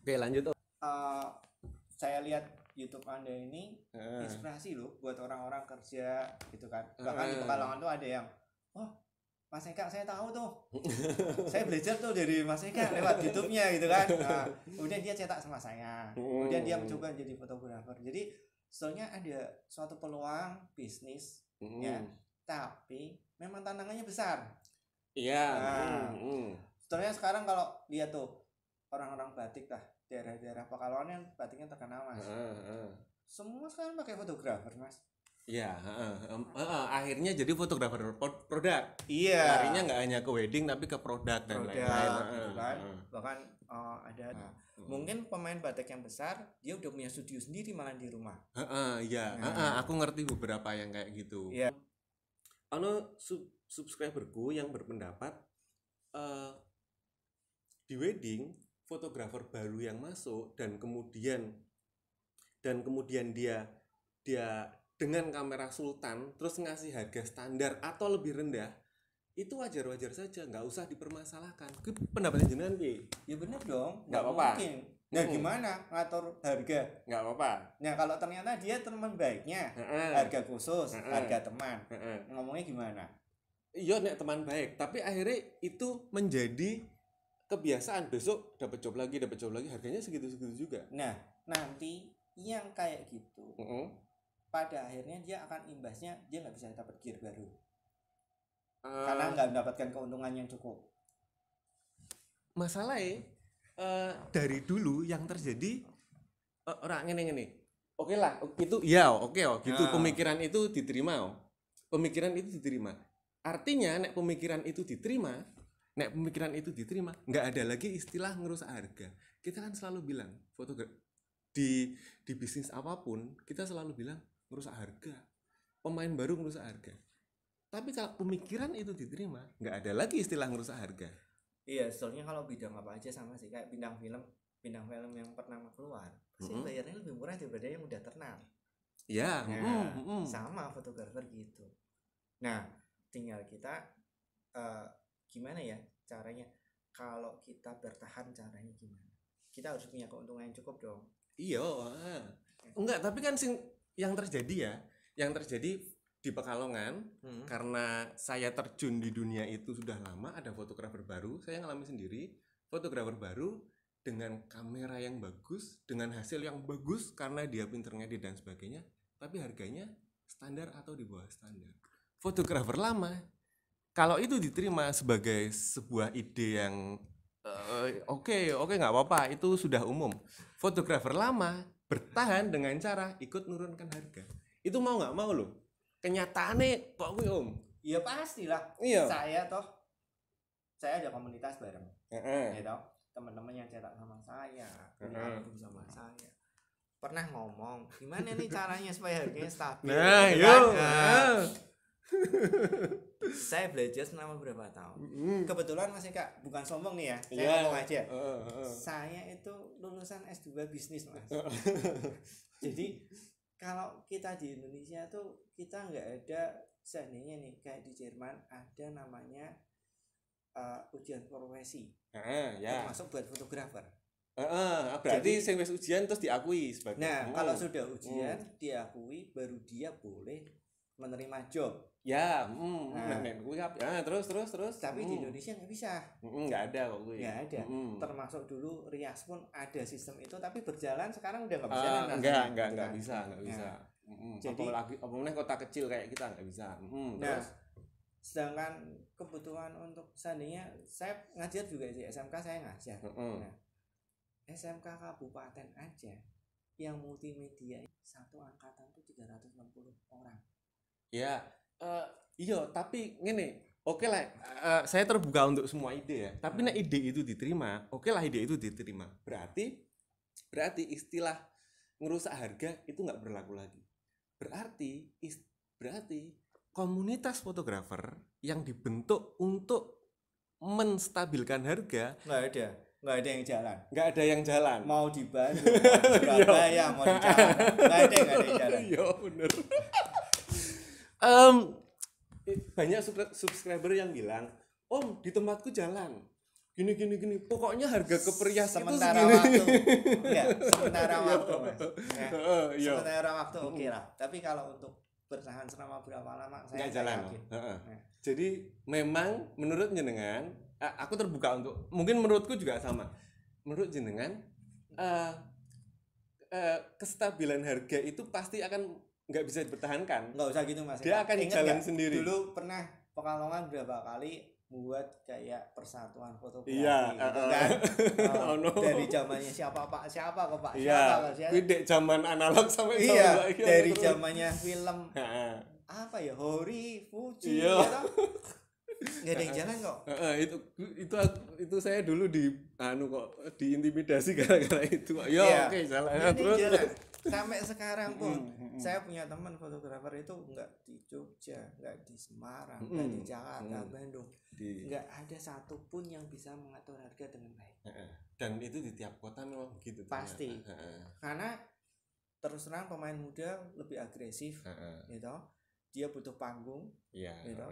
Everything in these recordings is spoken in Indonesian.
Oke lanjut. Uh, saya lihat YouTube anda ini uh. inspirasi loh buat orang-orang kerja gitu kan. Ah. Bahkan uh. di Pekalongan tuh ada yang, oh Mas Eka saya tahu tuh saya belajar tuh dari Mas Eka lewat YouTube-nya gitu kan nah, kemudian dia cetak sama saya kemudian dia hmm. mencoba jadi fotografer jadi soalnya ada suatu peluang bisnis uh. ya tapi memang tantangannya besar iya yeah. nah, uh. Hmm, sebetulnya sekarang kalau lihat tuh orang-orang batik lah daerah-daerah Pekalongan yang batiknya terkenal mas uh, uh. semua sekarang pakai fotografer mas Iya, uh, uh, uh, uh, akhirnya jadi fotografer produk. Iya. Akhirnya nggak hanya ke wedding tapi ke produk dan lain-lain. Uh, kan. Uh, Bahkan uh, ada uh, mungkin pemain batik yang besar dia udah punya studio sendiri malah di rumah. Heeh, uh, uh, iya. Nah. Uh, uh, aku ngerti beberapa yang kayak gitu. Iya. Ano sub subscriberku yang berpendapat uh, di wedding fotografer baru yang masuk dan kemudian dan kemudian dia dia dengan kamera sultan terus ngasih harga standar atau lebih rendah itu wajar-wajar saja nggak usah dipermasalahkan pendapatnya jenengan bi ya benar dong nggak apa-apa nah hmm. gimana ngatur harga nggak apa-apa nah kalau ternyata dia teman baiknya He-he. harga khusus He-he. harga teman ngomongnya gimana iya nek teman baik tapi akhirnya itu menjadi kebiasaan besok dapat job lagi dapat job lagi harganya segitu segitu juga nah nanti yang kayak gitu mm -hmm. pada akhirnya dia akan imbasnya dia nggak bisa dapat gear baru uh, karena nggak mendapatkan keuntungan yang cukup masalahnya uh, eh, dari dulu yang terjadi uh, eh, orang ini ini oke lah itu ya oke okay, oh gitu nah. pemikiran itu diterima oh pemikiran itu diterima artinya nek pemikiran itu diterima nek pemikiran itu diterima nggak ada lagi istilah ngerusak harga kita kan selalu bilang fotografi di di bisnis apapun kita selalu bilang ngerusak harga pemain baru ngerusak harga tapi kalau pemikiran itu diterima nggak ada lagi istilah ngerusak harga iya soalnya kalau bidang apa aja sama sih kayak bidang film bidang film yang pertama keluar pasti mm -hmm. bayarnya lebih murah daripada yang udah terkenal ya yeah. nah, mm -hmm. sama fotografer gitu nah tinggal kita uh, gimana ya caranya kalau kita bertahan caranya gimana kita harus punya keuntungan yang cukup dong iya enggak tapi kan sing yang terjadi ya yang terjadi di Pekalongan hmm. karena saya terjun di dunia itu sudah lama ada fotografer baru saya ngalami sendiri fotografer baru dengan kamera yang bagus dengan hasil yang bagus karena dia pinter ngedit dan sebagainya tapi harganya standar atau di bawah standar fotografer lama kalau itu diterima sebagai sebuah ide yang eh, oke oke nggak apa-apa itu sudah umum fotografer lama bertahan dengan cara ikut menurunkan harga itu mau nggak mau loh kenyataannya kok gue om iya pastilah iya. saya toh saya ada komunitas bareng uh -uh. ya toh teman-teman yang cetak sama saya uh -uh. sama saya pernah ngomong gimana nih caranya supaya harganya stabil nah, gitu yuk. Iya. Kan? Nah. saya belajar selama berapa tahun mm. kebetulan masih kak bukan sombong nih ya saya yeah. ngomong aja uh, uh, uh. saya itu lulusan S2 bisnis mas jadi kalau kita di Indonesia tuh kita nggak ada seandainya nih kayak di Jerman ada namanya uh, ujian profesi uh, yeah. termasuk buat fotografer Uh, uh, berarti saya ujian terus diakui sebagai Nah, oh. kalau sudah ujian oh. diakui baru dia boleh menerima job ya mm, nah. gue ya terus terus terus tapi mm. di Indonesia nggak bisa nggak mm, ada kok gue nggak ada mm. termasuk dulu Rias pun ada sistem itu tapi berjalan sekarang udah nggak bisa uh, nggak nggak gitu bisa kan. nggak bisa nah. mm, jadi apalagi apalagi kota kecil kayak kita nggak bisa mm, nah, terus sedangkan kebutuhan untuk seandainya saya ngajar juga di SMK saya ngajar mm. nah, SMK kabupaten aja yang multimedia satu angkatan tuh 360 orang ya uh, iya tapi ngene oke okay lah uh, saya terbuka untuk semua ide ya tapi nah ide itu diterima oke okay lah ide itu diterima berarti berarti istilah ngerusak harga itu nggak berlaku lagi berarti ist, berarti komunitas fotografer yang dibentuk untuk menstabilkan harga nggak ada nggak ada yang jalan nggak ada yang jalan mau di Bandung mau di Surabaya iya. mau di nggak ada nggak ada yang jalan iya bener um, banyak subscriber yang bilang om di tempatku jalan gini gini gini pokoknya harga keperias sementara itu segini. waktu ya, sementara waktu mas ya. sementara waktu oke okay lah tapi kalau untuk bertahan selama berapa lama saya nggak jalan saya nah. jadi memang menurut jenengan aku terbuka untuk mungkin menurutku juga sama menurut jenengan uh, uh, kestabilan harga itu pasti akan nggak bisa dipertahankan nggak usah gitu mas dia akan Ingat jalan gak? sendiri dulu pernah pekalongan berapa kali buat kayak persatuan fotografi iya, gitu uh, kan uh, oh, no. dari zamannya siapa pak siapa kok pak iya, siapa siapa zaman analog sampai iya, iya dari zamannya film apa ya Hori Fuji iya. ya nggak ada yang jalan kok uh, itu itu itu saya dulu di anu kok diintimidasi gara-gara itu ya iya. oke okay, iya, jalan terus sampai sekarang pun saya punya teman fotografer itu enggak di Jogja enggak di Semarang nggak di Jakarta Bandung nggak ada satupun yang bisa mengatur harga dengan baik dan itu di tiap kota memang begitu pasti karena terus terang pemain muda lebih agresif gitu dia butuh panggung ya, gitu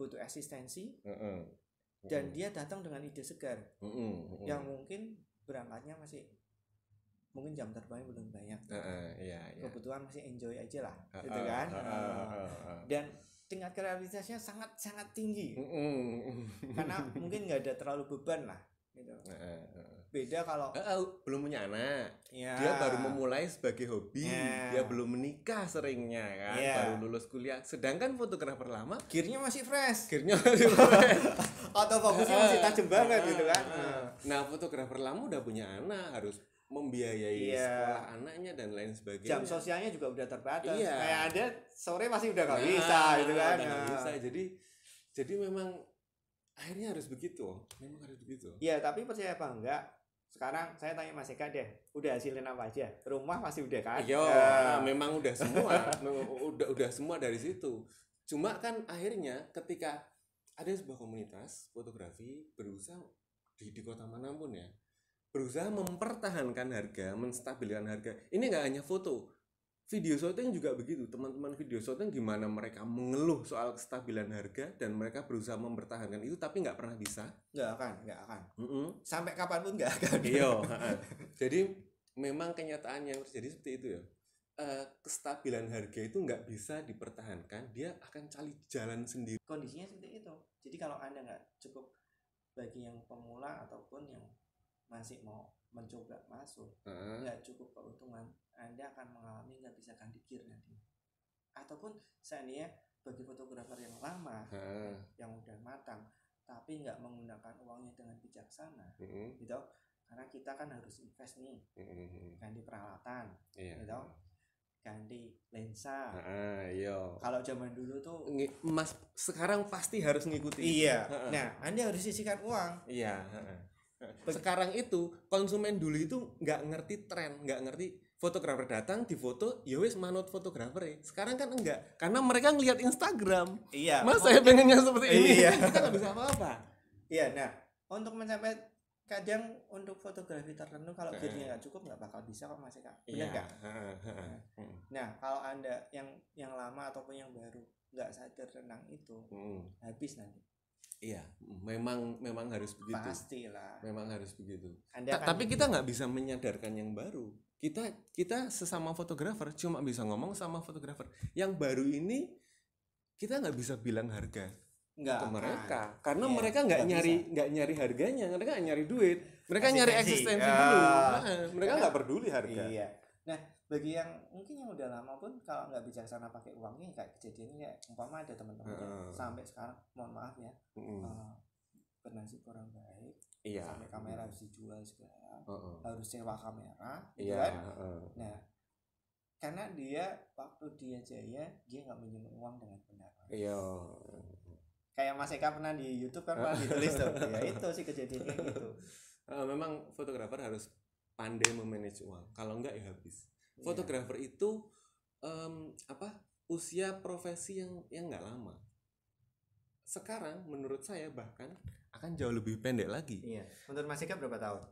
butuh eksistensi dan dia datang dengan ide segar yang mungkin berangkatnya masih mungkin jam terbangnya belum banyak uh, uh, iya, iya. kebutuhan masih enjoy aja lah uh, gitu kan uh, uh, uh, uh, uh. dan tingkat kreativitasnya sangat sangat tinggi uh, uh, karena mungkin nggak ada terlalu beban lah gitu uh, uh. beda kalau uh, uh, belum punya anak yeah. dia baru memulai sebagai hobi yeah. dia belum menikah seringnya kan yeah. baru lulus kuliah sedangkan fotografer lama gearnya masih fresh gearnya masih fresh atau fokusnya masih tajam banget gitu kan nah fotografer lama udah punya anak harus membiayai iya. sekolah anaknya dan lain sebagainya. Jam sosialnya juga udah terbatas. Iya. Kayak ada sore masih udah nggak nah, bisa gitu kan. Nah. bisa. Jadi jadi memang akhirnya harus begitu. Memang harus begitu. Iya, tapi percaya apa enggak? Sekarang saya tanya Mas Eka deh, udah hasilin apa aja? Rumah masih udah kan? Iya, nah. memang udah semua. udah udah semua dari situ. Cuma kan akhirnya ketika ada sebuah komunitas fotografi berusaha di, di kota manapun ya, berusaha mempertahankan harga, menstabilkan harga. Ini nggak hanya foto, video shooting juga begitu. Teman-teman video shooting gimana mereka mengeluh soal kestabilan harga dan mereka berusaha mempertahankan itu tapi nggak pernah bisa. Nggak akan, nggak akan. Mm -mm. Sampai kapanpun nggak akan. Iya. Jadi memang kenyataan yang terjadi seperti itu ya. Uh, kestabilan harga itu nggak bisa dipertahankan, dia akan cari jalan sendiri. Kondisinya seperti itu. Jadi kalau anda nggak cukup bagi yang pemula ataupun yang masih mau mencoba masuk hmm. cukup keuntungan anda akan mengalami nggak bisa pikir nanti ataupun saya ya bagi fotografer yang lama hmm. yang udah matang tapi nggak menggunakan uangnya dengan bijaksana hmm. gitu karena kita kan harus invest nih hmm. ganti peralatan yeah. gitu ganti lensa. Ah, Kalau zaman dulu tuh Mas sekarang pasti harus ngikuti. Iya. Nah, Anda harus sisihkan uang. Iya, sekarang itu konsumen dulu itu nggak ngerti tren nggak ngerti fotografer datang di foto yowes ya manut fotografer ya. sekarang kan enggak karena mereka ngelihat Instagram iya mas saya pengennya seperti ini iya. kita nggak bisa apa-apa iya nah untuk mencapai kadang untuk fotografi tertentu kalau budgetnya nggak cukup nggak bakal bisa kok masih kak benar iya. nggak nah, hmm. nah kalau anda yang yang lama ataupun yang baru nggak sadar tentang itu hmm. habis nanti Iya, memang memang harus begitu. Pastilah. Memang harus begitu. Ta tapi kita nggak bisa menyadarkan yang baru. Kita kita sesama fotografer cuma bisa ngomong sama fotografer. Yang baru ini kita nggak bisa bilang harga nggak mereka kan. karena yeah, mereka nggak nyari nggak nyari harganya mereka gak nyari duit mereka Asistensi. nyari eksistensi yeah. dulu nah, mereka nggak peduli harga iya. nah bagi yang mungkin yang udah lama pun kalau nggak bijaksana pakai uangnya kayak kejadiannya kayak umpama ada teman-teman uh. sampai sekarang mohon maaf ya uh -uh. bernasib kurang baik iya. sampai kamera harus dijual segala uh -uh. harus sewa kamera gitu yeah. Iya, kan? uh. nah karena dia waktu dia jaya dia nggak minjem uang dengan benar iya kayak Mas Eka pernah di YouTube kan pernah ditulis tuh ya itu sih kejadiannya gitu uh, memang fotografer harus pandai memanage uang kalau enggak ya habis Fotografer yeah. itu um, apa usia profesi yang yang nggak lama. Sekarang menurut saya bahkan akan jauh lebih pendek lagi. Iya. Menurut Mas Ika berapa tahun?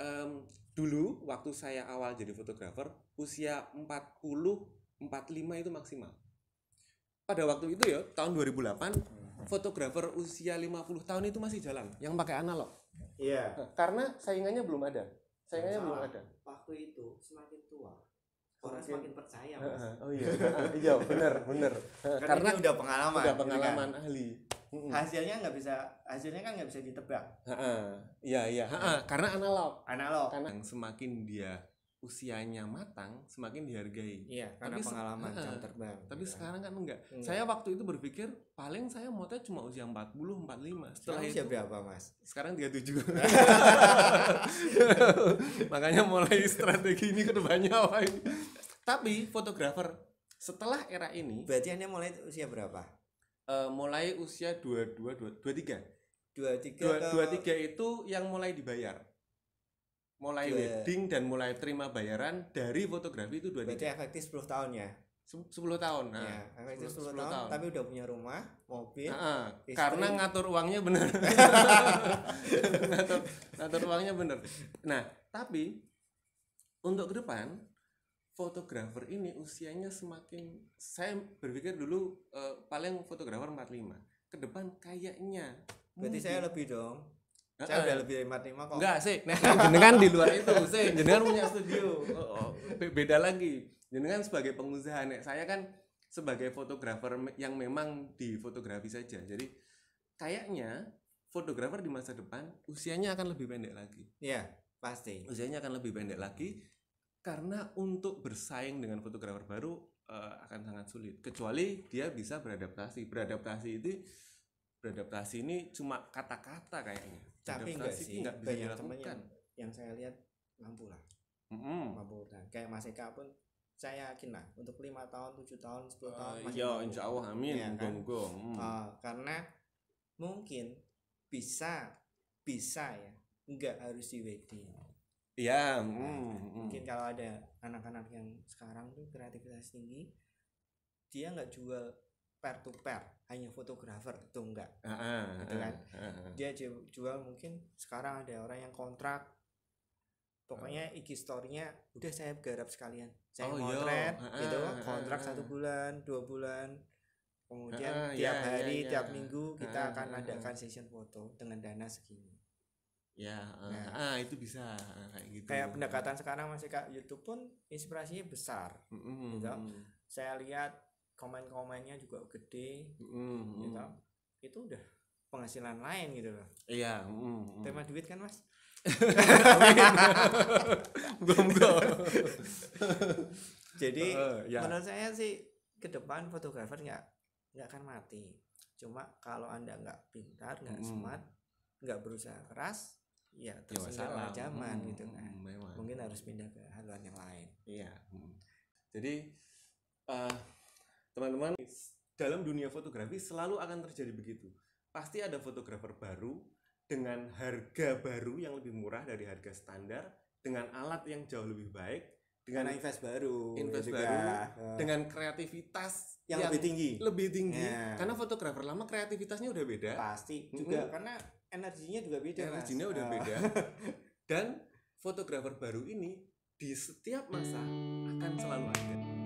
Um, dulu waktu saya awal jadi fotografer usia 40 45 itu maksimal. Pada waktu itu ya tahun 2008 hmm. fotografer usia 50 tahun itu masih jalan yang pakai analog. Iya. karena saingannya belum ada. Saingannya belum ada. Waktu itu semakin tua orang semakin semakin percaya mas. oh iya iya bener benar karena, karena udah pengalaman udah gitu kan. pengalaman kan? ahli hmm. hasilnya nggak bisa hasilnya kan nggak bisa ditebak iya iya karena analog analog karena yang semakin dia usianya matang semakin dihargai. Iya, karena tapi pengalaman uh, jam terbang. Tapi ya. sekarang kan enggak. enggak. Iya. Saya waktu itu berpikir paling saya motnya cuma usia 40 45. Setelah itu usia berapa, Mas? Sekarang 37. Makanya mulai strategi ini kedepannya depannya tapi fotografer setelah era ini Berarti Anda mulai usia berapa? Uh, mulai usia dua dua 23 Dua, dua tiga itu yang mulai dibayar. Mulai Dua... wedding dan mulai terima bayaran dari fotografi itu tiga, Berarti efektif 10 tahun ya. 10 tahun. Nah, ya, efektif 10, 10, 10 tahun, tahun, tapi udah punya rumah, mobil. Nah, istri. karena ngatur uangnya bener. ngatur, ngatur uangnya bener. Nah, tapi untuk ke depan fotografer ini usianya semakin saya berpikir dulu uh, paling fotografer 45 ke depan kayaknya berarti saya lebih dong uh, saya udah lebih 45 kok enggak sih nah jenengan di luar itu sih jenengan punya studio oh, oh. beda lagi jenengan sebagai pengusaha nek saya kan sebagai fotografer yang memang di fotografi saja jadi kayaknya fotografer di masa depan usianya akan lebih pendek lagi ya pasti usianya akan lebih pendek lagi karena untuk bersaing dengan fotografer baru uh, akan sangat sulit kecuali dia bisa beradaptasi beradaptasi itu beradaptasi ini cuma kata-kata kayaknya tapi enggak sih enggak bisa banyak teman yang, yang saya lihat mampu lah mm -hmm. mampu dan kayak Mas Eka pun saya yakin lah untuk lima tahun tujuh tahun sepuluh eh, tahun uh, masih ya mampu. insya Allah amin ya, kan? Go, go. Mm. Uh, karena mungkin bisa bisa ya nggak harus di wedding Iya. Hmm, nah, mm, mungkin kalau ada anak-anak yang sekarang tuh kreativitas tinggi, dia nggak jual pair to pair, hanya fotografer itu enggak. Uh, uh, gitu kan. Uh, uh, uh. Dia jual mungkin sekarang ada orang yang kontrak. Pokoknya IG story-nya udah saya garap sekalian. Saya oh, motret uh, gitu, kontrak satu bulan, dua bulan. Kemudian uh, tiap yeah, ya, hari, yeah, yeah. tiap ya. minggu kita uh, akan uh, adakan session foto dengan dana segini ya nah, ah itu bisa ah, kayak gitu kayak pendekatan sekarang masih kak YouTube pun inspirasinya besar mm -hmm. gitu saya lihat komen-komennya juga gede mm -hmm. gitu itu udah penghasilan lain gitu loh iya mm -hmm. tema duit kan mas jadi uh, ya. menurut saya sih ke depan fotografer nggak nggak akan mati cuma kalau anda nggak pintar nggak mm -hmm. smart nggak berusaha keras ya tersengsara zaman gitu hmm, gitu kan memang. mungkin harus pindah ke haluan yang lain iya hmm. jadi eh, teman-teman uh, dalam dunia fotografi selalu akan terjadi begitu pasti ada fotografer baru dengan harga baru yang lebih murah dari harga standar dengan alat yang jauh lebih baik dengan Karena invest baru invest ya baru dengan kreativitas yang, yang lebih tinggi lebih tinggi yeah. karena fotografer lama kreativitasnya udah beda pasti juga mm -hmm. karena energinya juga beda energinya mas. udah ah. beda dan fotografer baru ini di setiap masa akan selalu ada